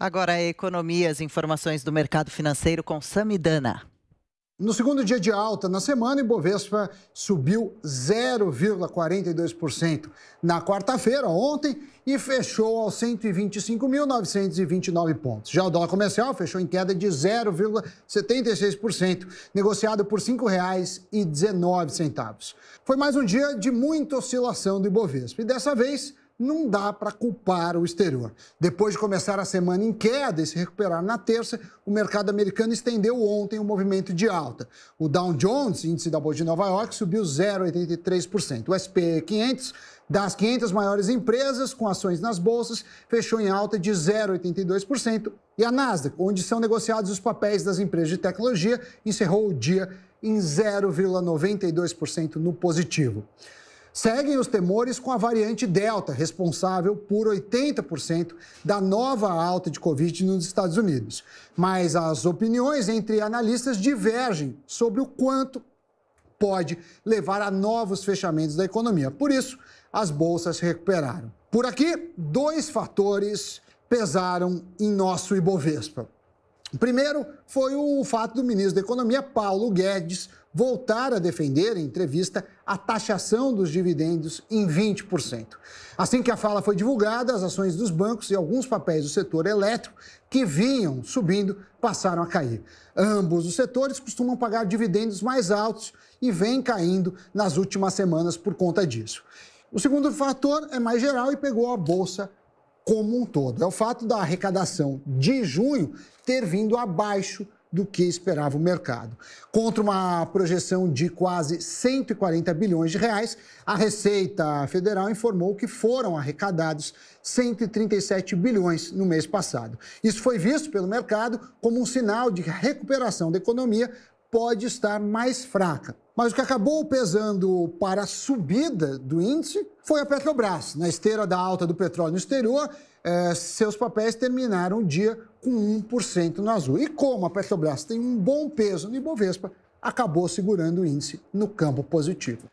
Agora a economia, as informações do mercado financeiro com Samidana. No segundo dia de alta na semana, o Ibovespa subiu 0,42% na quarta-feira, ontem, e fechou aos 125.929 pontos. Já o dólar comercial fechou em queda de 0,76%, negociado por R$ 5,19. Foi mais um dia de muita oscilação do Ibovespa e dessa vez não dá para culpar o exterior. Depois de começar a semana em queda e se recuperar na terça, o mercado americano estendeu ontem o um movimento de alta. O Dow Jones, índice da Bolsa de Nova York, subiu 0,83%. O SP 500 das 500 maiores empresas com ações nas bolsas, fechou em alta de 0,82%, e a Nasdaq, onde são negociados os papéis das empresas de tecnologia, encerrou o dia em 0,92% no positivo seguem os temores com a variante Delta, responsável por 80% da nova alta de Covid nos Estados Unidos. Mas as opiniões entre analistas divergem sobre o quanto pode levar a novos fechamentos da economia. Por isso, as bolsas se recuperaram. Por aqui, dois fatores pesaram em nosso Ibovespa. O Primeiro foi o fato do ministro da Economia, Paulo Guedes, voltar a defender em entrevista a taxação dos dividendos em 20%. Assim que a fala foi divulgada, as ações dos bancos e alguns papéis do setor elétrico que vinham subindo passaram a cair. Ambos os setores costumam pagar dividendos mais altos e vêm caindo nas últimas semanas por conta disso. O segundo fator é mais geral e pegou a bolsa como um todo. É o fato da arrecadação de junho ter vindo abaixo do que esperava o mercado. Contra uma projeção de quase 140 bilhões de reais, a Receita Federal informou que foram arrecadados 137 bilhões no mês passado. Isso foi visto pelo mercado como um sinal de recuperação da economia pode estar mais fraca. Mas o que acabou pesando para a subida do índice foi a Petrobras. Na esteira da alta do petróleo no exterior, eh, seus papéis terminaram o dia com 1% no azul. E como a Petrobras tem um bom peso no Ibovespa, acabou segurando o índice no campo positivo.